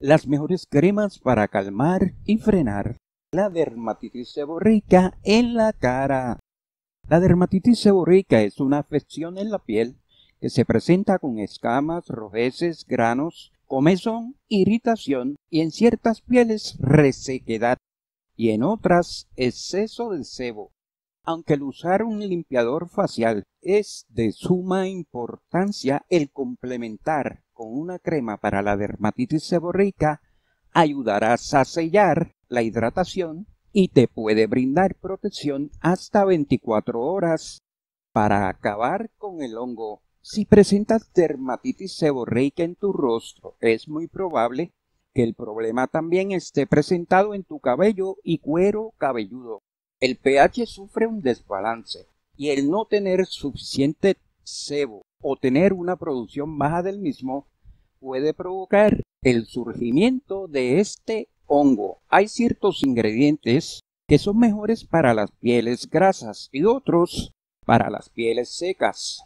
las mejores cremas para calmar y frenar la dermatitis seborreica en la cara. La dermatitis seborreica es una afección en la piel que se presenta con escamas, rojeces, granos, comezón, irritación y en ciertas pieles resequedad y en otras exceso de sebo. Aunque el usar un limpiador facial es de suma importancia, el complementar con una crema para la dermatitis seborreica ayudarás a sellar la hidratación y te puede brindar protección hasta 24 horas para acabar con el hongo. Si presentas dermatitis seborreica en tu rostro, es muy probable que el problema también esté presentado en tu cabello y cuero cabelludo el pH sufre un desbalance y el no tener suficiente sebo o tener una producción baja del mismo puede provocar el surgimiento de este hongo. Hay ciertos ingredientes que son mejores para las pieles grasas y otros para las pieles secas.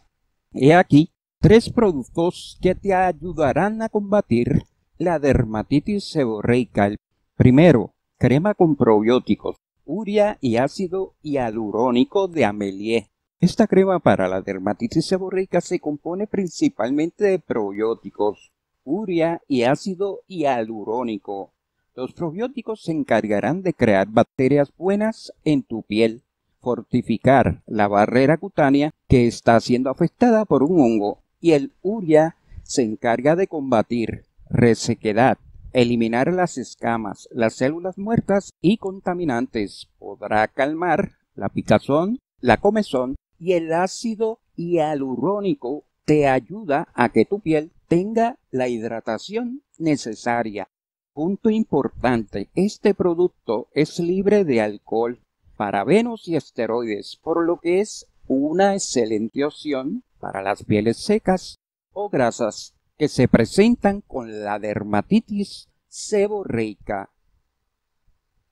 He aquí tres productos que te ayudarán a combatir la dermatitis seborreica. primero, crema con probióticos. Uria y ácido hialurónico de Amelie. Esta crema para la dermatitis seborreica se compone principalmente de probióticos, uria y ácido hialurónico. Los probióticos se encargarán de crear bacterias buenas en tu piel, fortificar la barrera cutánea que está siendo afectada por un hongo y el uria se encarga de combatir resequedad, eliminar las escamas, las células muertas y contaminantes. Podrá calmar la picazón, la comezón y el ácido hialurónico te ayuda a que tu piel tenga la hidratación necesaria. Punto importante, este producto es libre de alcohol, parabenos y esteroides, por lo que es una excelente opción para las pieles secas o grasas que se presentan con la dermatitis seborreica.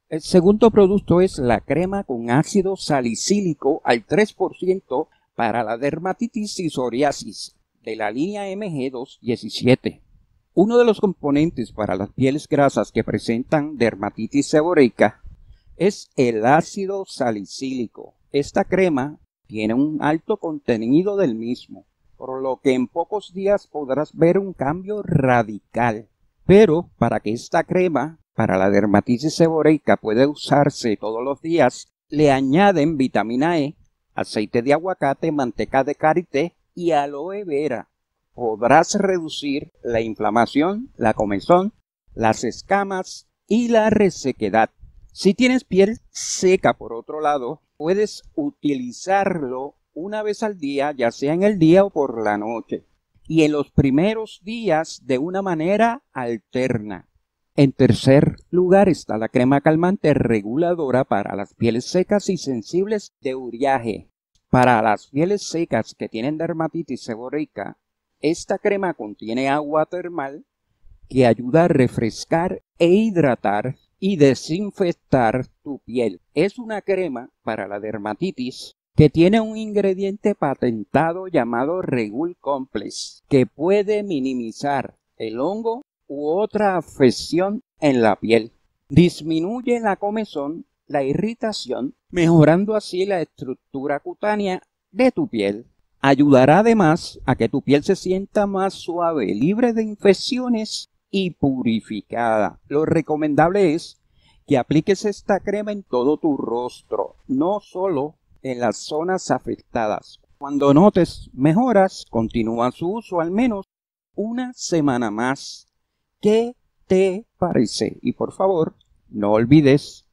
El segundo producto es la crema con ácido salicílico al 3% para la dermatitis y psoriasis de la línea MG217. Uno de los componentes para las pieles grasas que presentan dermatitis seborreica es el ácido salicílico. Esta crema tiene un alto contenido del mismo por lo que en pocos días podrás ver un cambio radical. Pero para que esta crema para la dermatitis seborreica pueda usarse todos los días, le añaden vitamina E, aceite de aguacate, manteca de karité y aloe vera. Podrás reducir la inflamación, la comezón, las escamas y la resequedad. Si tienes piel seca, por otro lado, puedes utilizarlo una vez al día, ya sea en el día o por la noche, y en los primeros días de una manera alterna. En tercer lugar está la crema calmante reguladora para las pieles secas y sensibles de uriaje. Para las pieles secas que tienen dermatitis seborreica, esta crema contiene agua termal que ayuda a refrescar e hidratar y desinfectar tu piel. Es una crema para la dermatitis que tiene un ingrediente patentado llamado Regul Complex, que puede minimizar el hongo u otra afección en la piel. Disminuye la comezón, la irritación, mejorando así la estructura cutánea de tu piel. Ayudará además a que tu piel se sienta más suave, libre de infecciones y purificada. Lo recomendable es que apliques esta crema en todo tu rostro, no solo en las zonas afectadas. Cuando notes mejoras, continúa su uso al menos una semana más. ¿Qué te parece? Y por favor, no olvides